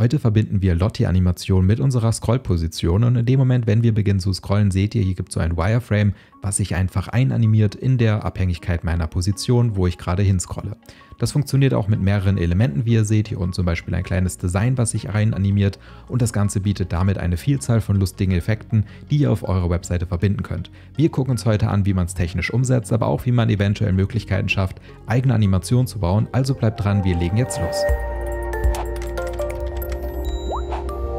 Heute verbinden wir lottie animation mit unserer Scrollposition und in dem Moment, wenn wir beginnen zu scrollen, seht ihr, hier gibt es so ein Wireframe, was sich einfach einanimiert in der Abhängigkeit meiner Position, wo ich gerade hinscrolle. Das funktioniert auch mit mehreren Elementen, wie ihr seht, hier unten zum Beispiel ein kleines Design, was sich reinanimiert und das Ganze bietet damit eine Vielzahl von lustigen Effekten, die ihr auf eurer Webseite verbinden könnt. Wir gucken uns heute an, wie man es technisch umsetzt, aber auch wie man eventuell Möglichkeiten schafft, eigene Animationen zu bauen, also bleibt dran, wir legen jetzt los.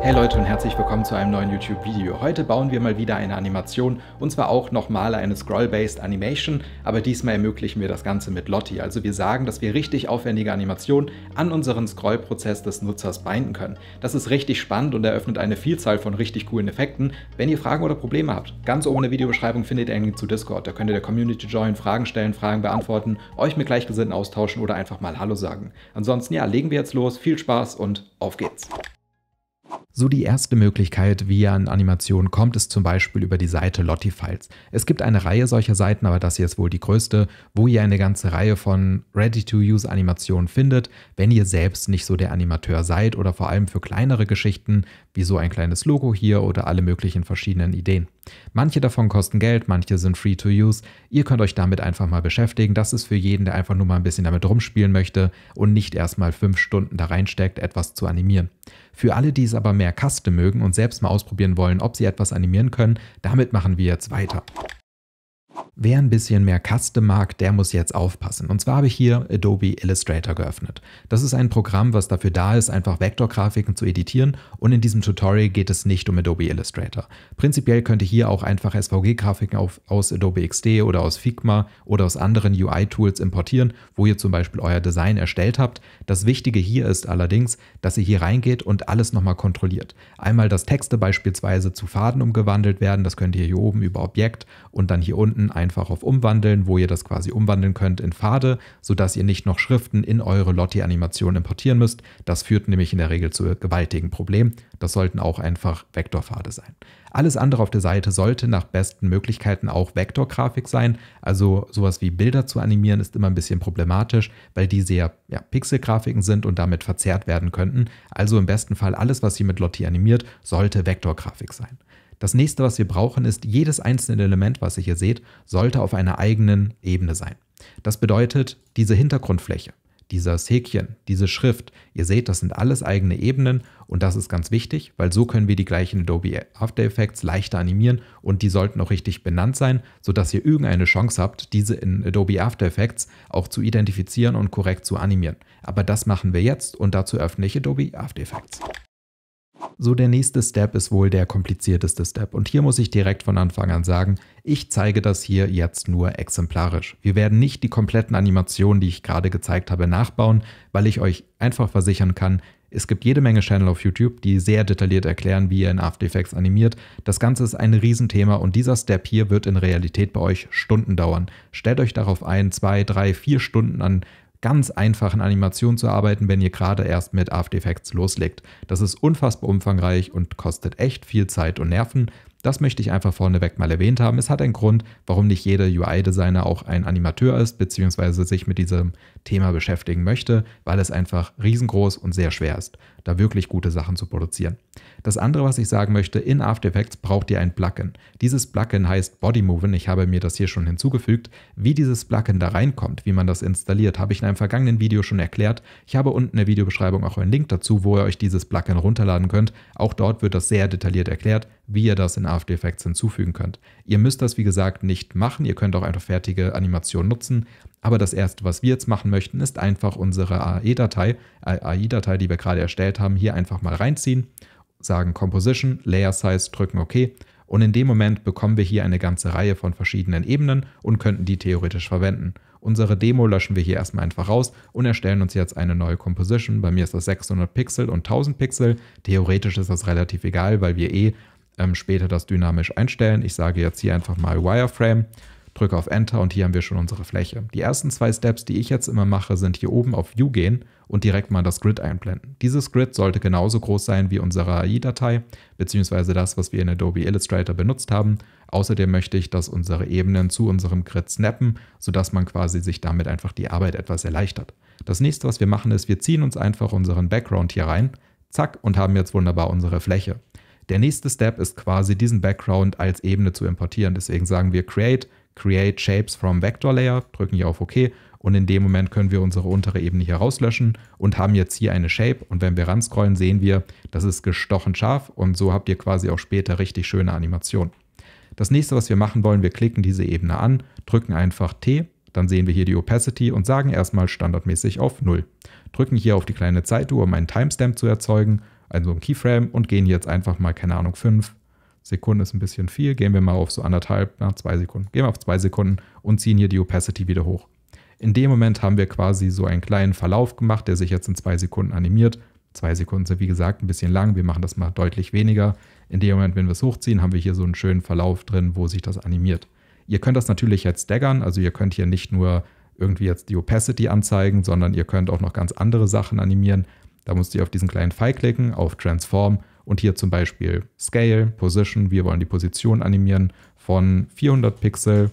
Hey Leute und herzlich willkommen zu einem neuen YouTube-Video. Heute bauen wir mal wieder eine Animation und zwar auch nochmal eine Scroll-Based Animation, aber diesmal ermöglichen wir das Ganze mit Lottie. Also wir sagen, dass wir richtig aufwendige Animationen an unseren Scroll-Prozess des Nutzers binden können. Das ist richtig spannend und eröffnet eine Vielzahl von richtig coolen Effekten, wenn ihr Fragen oder Probleme habt. Ganz oben in der Videobeschreibung findet ihr einen Link zu Discord, da könnt ihr der Community joinen, Fragen stellen, Fragen beantworten, euch mit Gleichgesinnten austauschen oder einfach mal Hallo sagen. Ansonsten ja, legen wir jetzt los, viel Spaß und auf geht's! So die erste Möglichkeit, wie ihr an Animationen kommt, ist zum Beispiel über die Seite Lottifiles. Es gibt eine Reihe solcher Seiten, aber das hier ist wohl die größte, wo ihr eine ganze Reihe von Ready-to-Use-Animationen findet, wenn ihr selbst nicht so der Animateur seid oder vor allem für kleinere Geschichten, wie so ein kleines Logo hier oder alle möglichen verschiedenen Ideen. Manche davon kosten Geld, manche sind free to use. Ihr könnt euch damit einfach mal beschäftigen. Das ist für jeden, der einfach nur mal ein bisschen damit rumspielen möchte und nicht erstmal fünf Stunden da reinsteckt, etwas zu animieren. Für alle, die es aber mehr Kaste mögen und selbst mal ausprobieren wollen, ob sie etwas animieren können, damit machen wir jetzt weiter. Wer ein bisschen mehr Custom mag, der muss jetzt aufpassen. Und zwar habe ich hier Adobe Illustrator geöffnet. Das ist ein Programm, was dafür da ist, einfach Vektorgrafiken zu editieren und in diesem Tutorial geht es nicht um Adobe Illustrator. Prinzipiell könnt ihr hier auch einfach SVG-Grafiken aus Adobe XD oder aus Figma oder aus anderen UI-Tools importieren, wo ihr zum Beispiel euer Design erstellt habt. Das Wichtige hier ist allerdings, dass ihr hier reingeht und alles nochmal kontrolliert. Einmal, dass Texte beispielsweise zu Faden umgewandelt werden, das könnt ihr hier oben über Objekt und dann hier unten einfach einfach auf Umwandeln, wo ihr das quasi umwandeln könnt in Pfade, sodass ihr nicht noch Schriften in eure Lottie-Animation importieren müsst. Das führt nämlich in der Regel zu gewaltigen Problemen. Das sollten auch einfach Vektorpfade sein. Alles andere auf der Seite sollte nach besten Möglichkeiten auch Vektorgrafik sein. Also sowas wie Bilder zu animieren ist immer ein bisschen problematisch, weil die sehr ja, Pixelgrafiken sind und damit verzerrt werden könnten. Also im besten Fall alles, was ihr mit Lottie animiert, sollte Vektorgrafik sein. Das nächste, was wir brauchen, ist, jedes einzelne Element, was ihr hier seht, sollte auf einer eigenen Ebene sein. Das bedeutet, diese Hintergrundfläche, dieses Häkchen, diese Schrift, ihr seht, das sind alles eigene Ebenen und das ist ganz wichtig, weil so können wir die gleichen Adobe After Effects leichter animieren und die sollten auch richtig benannt sein, sodass ihr irgendeine Chance habt, diese in Adobe After Effects auch zu identifizieren und korrekt zu animieren. Aber das machen wir jetzt und dazu öffne ich Adobe After Effects. So, der nächste Step ist wohl der komplizierteste Step. Und hier muss ich direkt von Anfang an sagen, ich zeige das hier jetzt nur exemplarisch. Wir werden nicht die kompletten Animationen, die ich gerade gezeigt habe, nachbauen, weil ich euch einfach versichern kann, es gibt jede Menge Channel auf YouTube, die sehr detailliert erklären, wie ihr in After Effects animiert. Das Ganze ist ein Riesenthema und dieser Step hier wird in Realität bei euch Stunden dauern. Stellt euch darauf ein, zwei, drei, vier Stunden an ganz einfachen Animationen zu arbeiten, wenn ihr gerade erst mit After Effects loslegt. Das ist unfassbar umfangreich und kostet echt viel Zeit und Nerven. Das möchte ich einfach vorneweg mal erwähnt haben. Es hat einen Grund, warum nicht jeder UI-Designer auch ein Animateur ist, beziehungsweise sich mit diesem Thema beschäftigen möchte, weil es einfach riesengroß und sehr schwer ist da wirklich gute Sachen zu produzieren. Das andere, was ich sagen möchte, in After Effects braucht ihr ein Plugin. Dieses Plugin heißt Bodymovin. Ich habe mir das hier schon hinzugefügt. Wie dieses Plugin da reinkommt, wie man das installiert, habe ich in einem vergangenen Video schon erklärt. Ich habe unten in der Videobeschreibung auch einen Link dazu, wo ihr euch dieses Plugin runterladen könnt. Auch dort wird das sehr detailliert erklärt, wie ihr das in After Effects hinzufügen könnt. Ihr müsst das, wie gesagt, nicht machen. Ihr könnt auch einfach fertige Animationen nutzen. Aber das erste, was wir jetzt machen möchten, ist einfach unsere AI-Datei, AI-Datei, die wir gerade erstellt haben, hier einfach mal reinziehen, sagen Composition, Layer Size, drücken OK. Und in dem Moment bekommen wir hier eine ganze Reihe von verschiedenen Ebenen und könnten die theoretisch verwenden. Unsere Demo löschen wir hier erstmal einfach raus und erstellen uns jetzt eine neue Composition. Bei mir ist das 600 Pixel und 1000 Pixel. Theoretisch ist das relativ egal, weil wir eh ähm, später das dynamisch einstellen. Ich sage jetzt hier einfach mal Wireframe drücke auf Enter und hier haben wir schon unsere Fläche. Die ersten zwei Steps, die ich jetzt immer mache, sind hier oben auf View gehen und direkt mal das Grid einblenden. Dieses Grid sollte genauso groß sein wie unsere AI-Datei, beziehungsweise das, was wir in Adobe Illustrator benutzt haben. Außerdem möchte ich, dass unsere Ebenen zu unserem Grid snappen, sodass man quasi sich damit einfach die Arbeit etwas erleichtert. Das nächste, was wir machen, ist, wir ziehen uns einfach unseren Background hier rein, zack, und haben jetzt wunderbar unsere Fläche. Der nächste Step ist quasi diesen Background als Ebene zu importieren. Deswegen sagen wir Create Create Shapes from Vector Layer, drücken hier auf OK und in dem Moment können wir unsere untere Ebene hier rauslöschen und haben jetzt hier eine Shape und wenn wir ranscrollen, sehen wir, das ist gestochen scharf und so habt ihr quasi auch später richtig schöne Animationen. Das nächste, was wir machen wollen, wir klicken diese Ebene an, drücken einfach T, dann sehen wir hier die Opacity und sagen erstmal standardmäßig auf 0. Drücken hier auf die kleine Zeituhr, um einen Timestamp zu erzeugen, also ein Keyframe und gehen jetzt einfach mal, keine Ahnung, 5, Sekunden ist ein bisschen viel. Gehen wir mal auf so anderthalb, na, zwei Sekunden. Gehen wir auf zwei Sekunden und ziehen hier die Opacity wieder hoch. In dem Moment haben wir quasi so einen kleinen Verlauf gemacht, der sich jetzt in zwei Sekunden animiert. Zwei Sekunden sind wie gesagt ein bisschen lang. Wir machen das mal deutlich weniger. In dem Moment, wenn wir es hochziehen, haben wir hier so einen schönen Verlauf drin, wo sich das animiert. Ihr könnt das natürlich jetzt staggern. Also ihr könnt hier nicht nur irgendwie jetzt die Opacity anzeigen, sondern ihr könnt auch noch ganz andere Sachen animieren. Da müsst ihr auf diesen kleinen Pfeil klicken, auf Transform und hier zum Beispiel Scale, Position, wir wollen die Position animieren von 400 Pixel.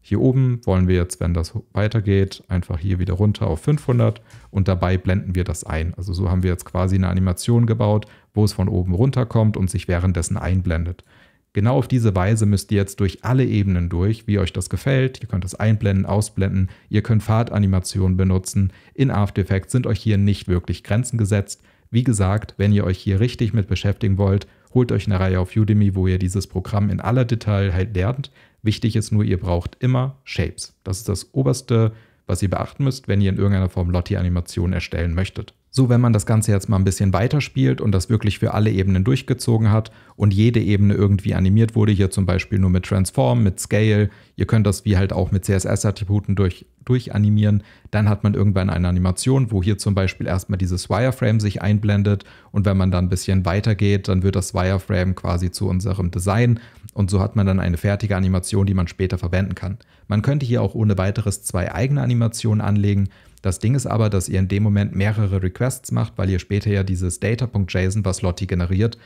Hier oben wollen wir jetzt, wenn das weitergeht, einfach hier wieder runter auf 500 und dabei blenden wir das ein. Also so haben wir jetzt quasi eine Animation gebaut, wo es von oben runterkommt und sich währenddessen einblendet. Genau auf diese Weise müsst ihr jetzt durch alle Ebenen durch, wie euch das gefällt. Ihr könnt das einblenden, ausblenden, ihr könnt Fahrtanimationen benutzen. In After Effects sind euch hier nicht wirklich Grenzen gesetzt. Wie gesagt, wenn ihr euch hier richtig mit beschäftigen wollt, holt euch eine Reihe auf Udemy, wo ihr dieses Programm in aller Detail halt lernt. Wichtig ist nur, ihr braucht immer Shapes. Das ist das oberste, was ihr beachten müsst, wenn ihr in irgendeiner Form Lottie-Animationen erstellen möchtet. So, wenn man das Ganze jetzt mal ein bisschen weiterspielt und das wirklich für alle Ebenen durchgezogen hat und jede Ebene irgendwie animiert wurde, hier zum Beispiel nur mit Transform, mit Scale, ihr könnt das wie halt auch mit CSS-Attributen durch, durchanimieren, dann hat man irgendwann eine Animation, wo hier zum Beispiel erstmal dieses Wireframe sich einblendet und wenn man dann ein bisschen weitergeht, dann wird das Wireframe quasi zu unserem Design und so hat man dann eine fertige Animation, die man später verwenden kann. Man könnte hier auch ohne weiteres zwei eigene Animationen anlegen, das Ding ist aber, dass ihr in dem Moment mehrere Requests macht, weil ihr später ja dieses Data.json, was Lottie generiert,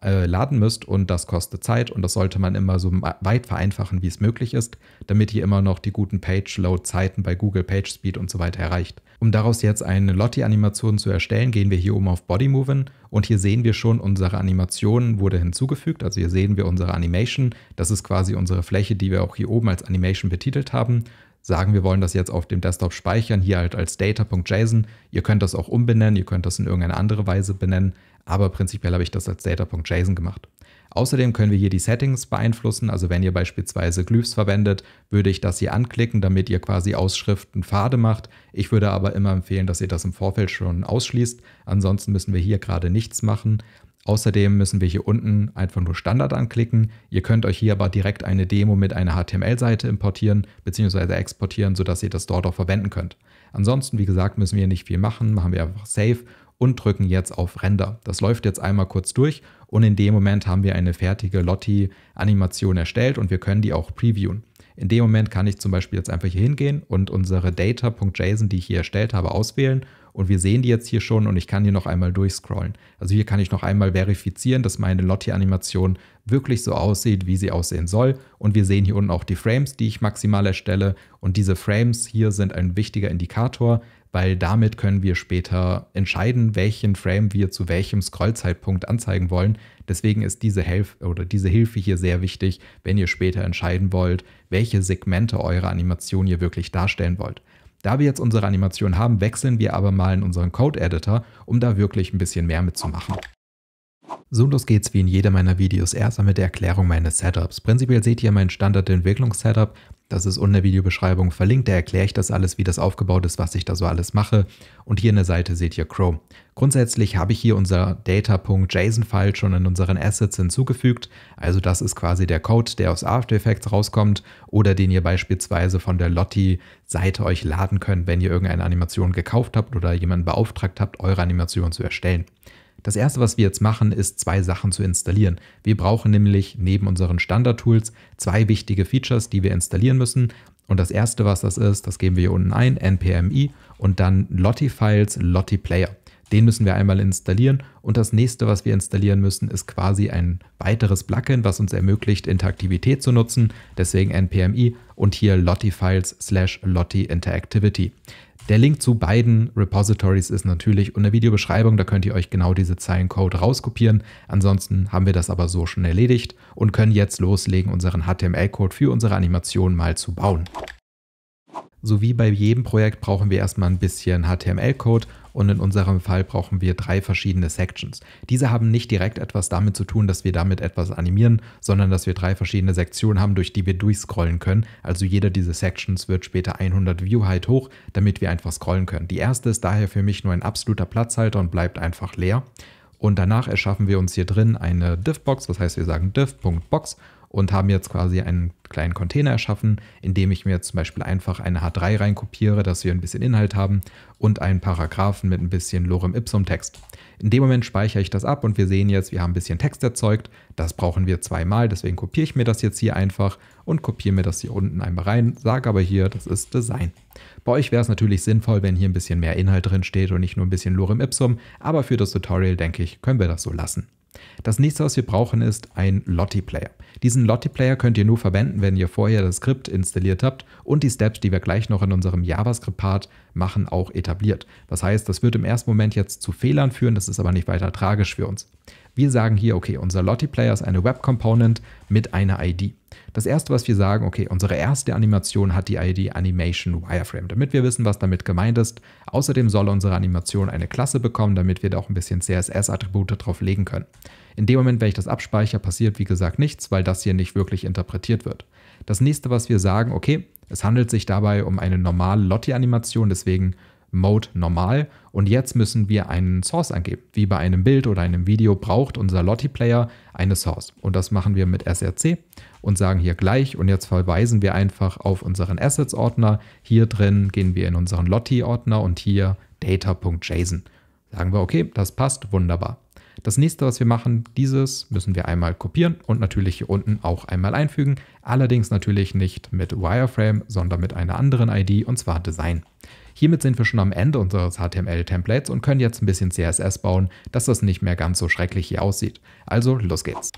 äh, laden müsst und das kostet Zeit und das sollte man immer so weit vereinfachen, wie es möglich ist, damit ihr immer noch die guten Page-Load-Zeiten bei Google PageSpeed und so weiter erreicht. Um daraus jetzt eine Lottie-Animation zu erstellen, gehen wir hier oben auf Body Bodymovin und hier sehen wir schon, unsere Animation wurde hinzugefügt. Also hier sehen wir unsere Animation. Das ist quasi unsere Fläche, die wir auch hier oben als Animation betitelt haben sagen, wir wollen das jetzt auf dem Desktop speichern, hier halt als data.json. Ihr könnt das auch umbenennen, ihr könnt das in irgendeine andere Weise benennen, aber prinzipiell habe ich das als data.json gemacht. Außerdem können wir hier die Settings beeinflussen. Also wenn ihr beispielsweise Glyphs verwendet, würde ich das hier anklicken, damit ihr quasi Ausschriften Pfade macht. Ich würde aber immer empfehlen, dass ihr das im Vorfeld schon ausschließt. Ansonsten müssen wir hier gerade nichts machen. Außerdem müssen wir hier unten einfach nur Standard anklicken. Ihr könnt euch hier aber direkt eine Demo mit einer HTML-Seite importieren bzw. exportieren, sodass ihr das dort auch verwenden könnt. Ansonsten, wie gesagt, müssen wir nicht viel machen, machen wir einfach Save und drücken jetzt auf Render. Das läuft jetzt einmal kurz durch und in dem Moment haben wir eine fertige Lottie-Animation erstellt und wir können die auch previewen. In dem Moment kann ich zum Beispiel jetzt einfach hier hingehen und unsere data.json, die ich hier erstellt habe, auswählen und wir sehen die jetzt hier schon und ich kann hier noch einmal durchscrollen. Also hier kann ich noch einmal verifizieren, dass meine Lottie-Animation wirklich so aussieht, wie sie aussehen soll. Und wir sehen hier unten auch die Frames, die ich maximal erstelle. Und diese Frames hier sind ein wichtiger Indikator, weil damit können wir später entscheiden, welchen Frame wir zu welchem Scrollzeitpunkt anzeigen wollen. Deswegen ist diese, Hilf oder diese Hilfe hier sehr wichtig, wenn ihr später entscheiden wollt, welche Segmente eurer Animation ihr wirklich darstellen wollt. Da wir jetzt unsere Animation haben, wechseln wir aber mal in unseren Code-Editor, um da wirklich ein bisschen mehr mitzumachen. So, los geht's wie in jedem meiner Videos erstmal mit der Erklärung meines Setups. Prinzipiell seht ihr mein Standard-Entwicklungssetup. Das ist unten in der Videobeschreibung verlinkt. Da erkläre ich das alles, wie das aufgebaut ist, was ich da so alles mache. Und hier in der Seite seht ihr Chrome. Grundsätzlich habe ich hier unser Data.json-File schon in unseren Assets hinzugefügt. Also das ist quasi der Code, der aus After Effects rauskommt oder den ihr beispielsweise von der Lottie-Seite euch laden könnt, wenn ihr irgendeine Animation gekauft habt oder jemanden beauftragt habt, eure Animation zu erstellen. Das erste, was wir jetzt machen, ist zwei Sachen zu installieren. Wir brauchen nämlich neben unseren Standard-Tools zwei wichtige Features, die wir installieren müssen. Und das erste, was das ist, das geben wir hier unten ein, npmi und dann Lottie-Files, Lottie-Player. Den müssen wir einmal installieren. Und das nächste, was wir installieren müssen, ist quasi ein weiteres Plugin, was uns ermöglicht, Interaktivität zu nutzen. Deswegen npmi und hier Lottie Files slash Lottie Interactivity. Der Link zu beiden Repositories ist natürlich in der Videobeschreibung, da könnt ihr euch genau diese Zeilencode rauskopieren. Ansonsten haben wir das aber so schon erledigt und können jetzt loslegen, unseren HTML-Code für unsere Animation mal zu bauen. So wie bei jedem Projekt brauchen wir erstmal ein bisschen HTML-Code und in unserem Fall brauchen wir drei verschiedene Sections. Diese haben nicht direkt etwas damit zu tun, dass wir damit etwas animieren, sondern dass wir drei verschiedene Sektionen haben, durch die wir durchscrollen können. Also jeder dieser Sections wird später 100 View Height hoch, damit wir einfach scrollen können. Die erste ist daher für mich nur ein absoluter Platzhalter und bleibt einfach leer. Und danach erschaffen wir uns hier drin eine Div-Box, was heißt wir sagen div.box und haben jetzt quasi einen kleinen Container erschaffen, in dem ich mir zum Beispiel einfach eine H3 reinkopiere, dass wir ein bisschen Inhalt haben und einen Paragraphen mit ein bisschen Lorem Ipsum Text. In dem Moment speichere ich das ab und wir sehen jetzt, wir haben ein bisschen Text erzeugt. Das brauchen wir zweimal, deswegen kopiere ich mir das jetzt hier einfach und kopiere mir das hier unten einmal rein, sage aber hier, das ist Design. Bei euch wäre es natürlich sinnvoll, wenn hier ein bisschen mehr Inhalt drin steht und nicht nur ein bisschen Lorem Ipsum, aber für das Tutorial denke ich, können wir das so lassen. Das nächste, was wir brauchen, ist ein Lottie-Player. Diesen Lottie-Player könnt ihr nur verwenden, wenn ihr vorher das Skript installiert habt und die Steps, die wir gleich noch in unserem JavaScript-Part machen, auch etabliert. Das heißt, das wird im ersten Moment jetzt zu Fehlern führen, das ist aber nicht weiter tragisch für uns. Wir sagen hier, okay, unser Lottie-Player ist eine Web-Component mit einer ID. Das erste, was wir sagen, okay, unsere erste Animation hat die ID Animation Wireframe, damit wir wissen, was damit gemeint ist. Außerdem soll unsere Animation eine Klasse bekommen, damit wir da auch ein bisschen CSS-Attribute drauf legen können. In dem Moment, wenn ich das abspeichere, passiert wie gesagt nichts, weil das hier nicht wirklich interpretiert wird. Das nächste, was wir sagen, okay, es handelt sich dabei um eine normale Lottie-Animation, deswegen Mode normal und jetzt müssen wir einen Source angeben. Wie bei einem Bild oder einem Video braucht unser Lottie-Player eine Source und das machen wir mit src und sagen hier gleich und jetzt verweisen wir einfach auf unseren Assets-Ordner. Hier drin gehen wir in unseren Lottie-Ordner und hier data.json. Sagen wir, okay, das passt, wunderbar. Das nächste, was wir machen, dieses müssen wir einmal kopieren und natürlich hier unten auch einmal einfügen. Allerdings natürlich nicht mit Wireframe, sondern mit einer anderen ID und zwar Design. Hiermit sind wir schon am Ende unseres HTML-Templates und können jetzt ein bisschen CSS bauen, dass das nicht mehr ganz so schrecklich hier aussieht. Also los geht's.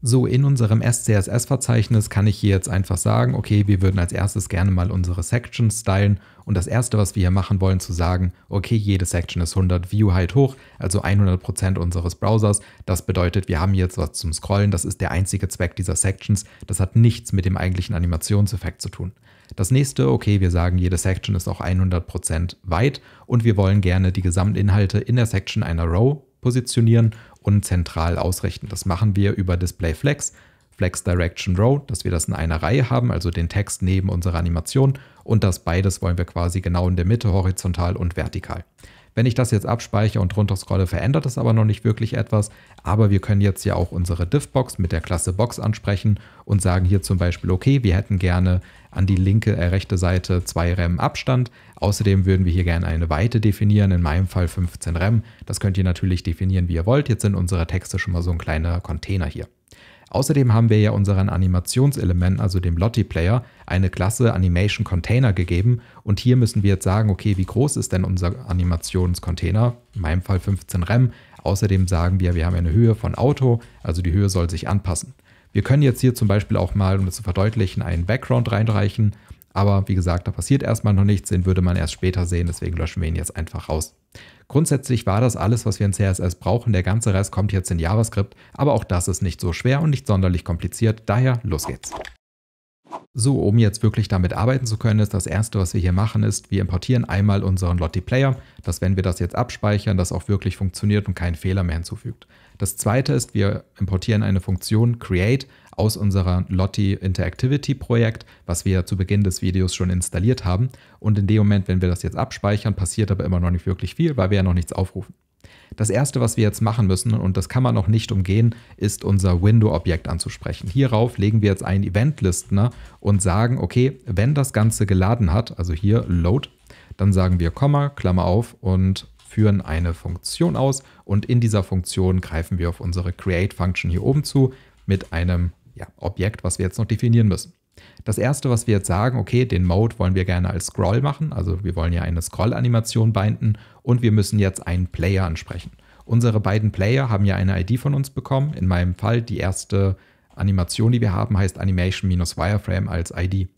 So, in unserem SCSS-Verzeichnis kann ich hier jetzt einfach sagen, okay, wir würden als erstes gerne mal unsere Sections stylen und das erste, was wir hier machen wollen, zu sagen, okay, jede Section ist 100 View Height hoch, also 100% unseres Browsers. Das bedeutet, wir haben jetzt was zum Scrollen, das ist der einzige Zweck dieser Sections, das hat nichts mit dem eigentlichen Animationseffekt zu tun. Das nächste, okay, wir sagen, jede Section ist auch 100% weit und wir wollen gerne die Gesamtinhalte in der Section einer Row positionieren und zentral ausrichten. Das machen wir über Display Flex, Flex Direction Row, dass wir das in einer Reihe haben, also den Text neben unserer Animation und das beides wollen wir quasi genau in der Mitte horizontal und vertikal. Wenn ich das jetzt abspeichere und runter scrolle, verändert das aber noch nicht wirklich etwas. Aber wir können jetzt ja auch unsere Diffbox mit der Klasse Box ansprechen und sagen hier zum Beispiel, okay, wir hätten gerne an die linke, äh, rechte Seite 2 Rem Abstand. Außerdem würden wir hier gerne eine Weite definieren, in meinem Fall 15 Rem. Das könnt ihr natürlich definieren, wie ihr wollt. Jetzt sind unsere Texte schon mal so ein kleiner Container hier. Außerdem haben wir ja unseren Animationselement, also dem Lottie Player, eine Klasse Animation Container gegeben und hier müssen wir jetzt sagen, okay, wie groß ist denn unser Animationscontainer? In meinem Fall 15 RAM. Außerdem sagen wir, wir haben eine Höhe von Auto, also die Höhe soll sich anpassen. Wir können jetzt hier zum Beispiel auch mal, um das zu verdeutlichen, einen Background reinreichen aber wie gesagt, da passiert erstmal noch nichts, den würde man erst später sehen, deswegen löschen wir ihn jetzt einfach raus. Grundsätzlich war das alles, was wir in CSS brauchen. Der ganze Rest kommt jetzt in JavaScript, aber auch das ist nicht so schwer und nicht sonderlich kompliziert, daher los geht's. So, um jetzt wirklich damit arbeiten zu können, ist das erste, was wir hier machen, ist, wir importieren einmal unseren Lottie Player, dass wenn wir das jetzt abspeichern, das auch wirklich funktioniert und keinen Fehler mehr hinzufügt. Das zweite ist, wir importieren eine Funktion create, aus unserer Lottie Interactivity Projekt, was wir zu Beginn des Videos schon installiert haben. Und in dem Moment, wenn wir das jetzt abspeichern, passiert aber immer noch nicht wirklich viel, weil wir ja noch nichts aufrufen. Das erste, was wir jetzt machen müssen, und das kann man noch nicht umgehen, ist unser Window-Objekt anzusprechen. Hierauf legen wir jetzt einen event listener ne, und sagen, okay, wenn das Ganze geladen hat, also hier Load, dann sagen wir Komma, Klammer auf und führen eine Funktion aus. Und in dieser Funktion greifen wir auf unsere Create-Function hier oben zu mit einem ja, Objekt, was wir jetzt noch definieren müssen. Das erste, was wir jetzt sagen, okay, den Mode wollen wir gerne als Scroll machen, also wir wollen ja eine Scroll-Animation binden und wir müssen jetzt einen Player ansprechen. Unsere beiden Player haben ja eine ID von uns bekommen. In meinem Fall die erste Animation, die wir haben, heißt Animation-Wireframe als ID.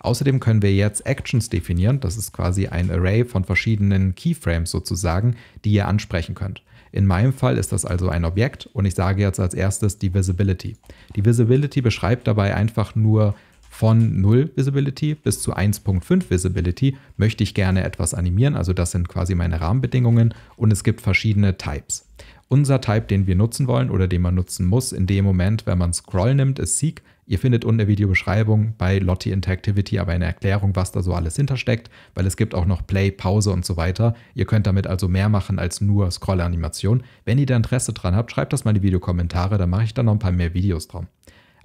Außerdem können wir jetzt Actions definieren. Das ist quasi ein Array von verschiedenen Keyframes sozusagen, die ihr ansprechen könnt. In meinem Fall ist das also ein Objekt und ich sage jetzt als erstes die Visibility. Die Visibility beschreibt dabei einfach nur, von 0 Visibility bis zu 1.5 Visibility möchte ich gerne etwas animieren. Also das sind quasi meine Rahmenbedingungen und es gibt verschiedene Types unser Type, den wir nutzen wollen oder den man nutzen muss in dem Moment, wenn man Scroll nimmt, ist Seek. Ihr findet unten in der Videobeschreibung bei Lottie Interactivity aber eine Erklärung, was da so alles hintersteckt, weil es gibt auch noch Play, Pause und so weiter. Ihr könnt damit also mehr machen als nur Scroll-Animation. Wenn ihr da Interesse dran habt, schreibt das mal in die Videokommentare, da mache ich dann noch ein paar mehr Videos drauf.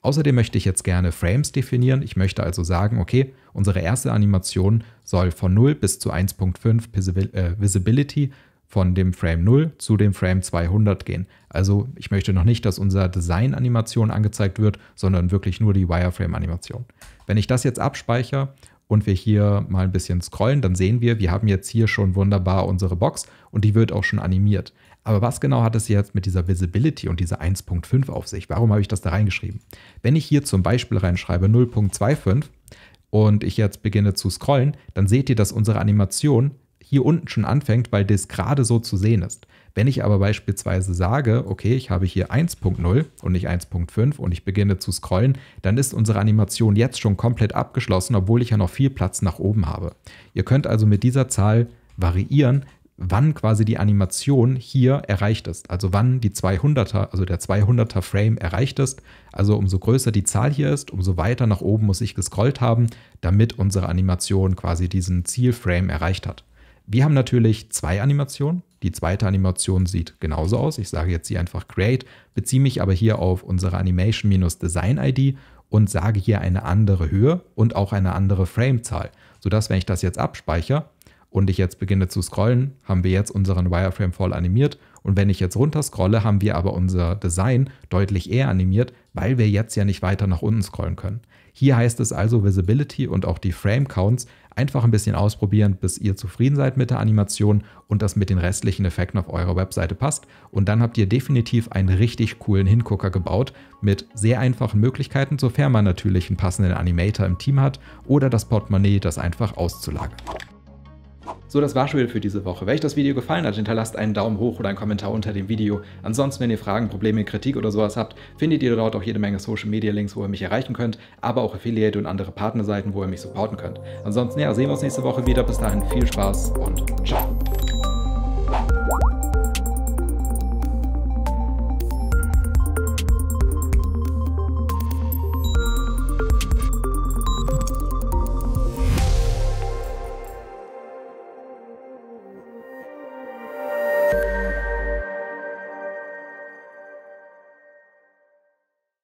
Außerdem möchte ich jetzt gerne Frames definieren. Ich möchte also sagen, okay, unsere erste Animation soll von 0 bis zu 1.5 äh, Visibility von dem Frame 0 zu dem Frame 200 gehen. Also ich möchte noch nicht, dass unser Design-Animation angezeigt wird, sondern wirklich nur die Wireframe-Animation. Wenn ich das jetzt abspeichere und wir hier mal ein bisschen scrollen, dann sehen wir, wir haben jetzt hier schon wunderbar unsere Box und die wird auch schon animiert. Aber was genau hat es jetzt mit dieser Visibility und dieser 1.5 auf sich? Warum habe ich das da reingeschrieben? Wenn ich hier zum Beispiel reinschreibe 0.25 und ich jetzt beginne zu scrollen, dann seht ihr, dass unsere Animation hier unten schon anfängt, weil das gerade so zu sehen ist. Wenn ich aber beispielsweise sage, okay, ich habe hier 1.0 und nicht 1.5 und ich beginne zu scrollen, dann ist unsere Animation jetzt schon komplett abgeschlossen, obwohl ich ja noch viel Platz nach oben habe. Ihr könnt also mit dieser Zahl variieren, wann quasi die Animation hier erreicht ist. Also wann die 200er, also der 200er Frame erreicht ist. Also umso größer die Zahl hier ist, umso weiter nach oben muss ich gescrollt haben, damit unsere Animation quasi diesen Zielframe erreicht hat. Wir haben natürlich zwei Animationen. Die zweite Animation sieht genauso aus. Ich sage jetzt hier einfach Create, beziehe mich aber hier auf unsere Animation-Design-ID und sage hier eine andere Höhe und auch eine andere Frame-Zahl, sodass, wenn ich das jetzt abspeichere und ich jetzt beginne zu scrollen, haben wir jetzt unseren Wireframe-Fall animiert und wenn ich jetzt runter scrolle, haben wir aber unser Design deutlich eher animiert, weil wir jetzt ja nicht weiter nach unten scrollen können. Hier heißt es also Visibility und auch die Frame Counts einfach ein bisschen ausprobieren, bis ihr zufrieden seid mit der Animation und das mit den restlichen Effekten auf eurer Webseite passt. Und dann habt ihr definitiv einen richtig coolen Hingucker gebaut mit sehr einfachen Möglichkeiten, sofern man natürlich einen passenden Animator im Team hat oder das Portemonnaie, das einfach auszulagern. So, das war's schon wieder für diese Woche. Wenn euch das Video gefallen hat, hinterlasst einen Daumen hoch oder einen Kommentar unter dem Video. Ansonsten, wenn ihr Fragen, Probleme, Kritik oder sowas habt, findet ihr dort auch jede Menge Social Media Links, wo ihr mich erreichen könnt, aber auch Affiliate und andere Partnerseiten, wo ihr mich supporten könnt. Ansonsten, ja, sehen wir uns nächste Woche wieder. Bis dahin viel Spaß und ciao.